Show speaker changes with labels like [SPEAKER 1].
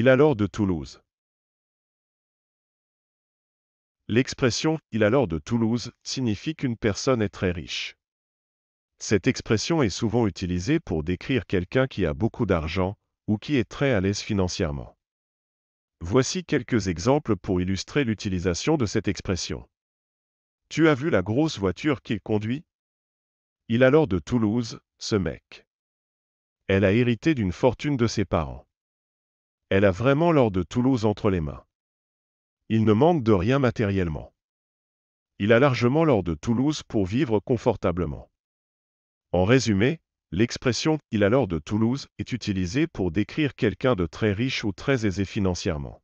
[SPEAKER 1] Il alors de Toulouse. L'expression il a alors de Toulouse signifie qu'une personne est très riche. Cette expression est souvent utilisée pour décrire quelqu'un qui a beaucoup d'argent ou qui est très à l'aise financièrement. Voici quelques exemples pour illustrer l'utilisation de cette expression. Tu as vu la grosse voiture qu'il conduit Il a alors de Toulouse, ce mec. Elle a hérité d'une fortune de ses parents. Elle a vraiment l'or de Toulouse entre les mains. Il ne manque de rien matériellement. Il a largement l'or de Toulouse pour vivre confortablement. En résumé, l'expression il a l'or de Toulouse est utilisée pour décrire quelqu'un de très riche ou très aisé financièrement.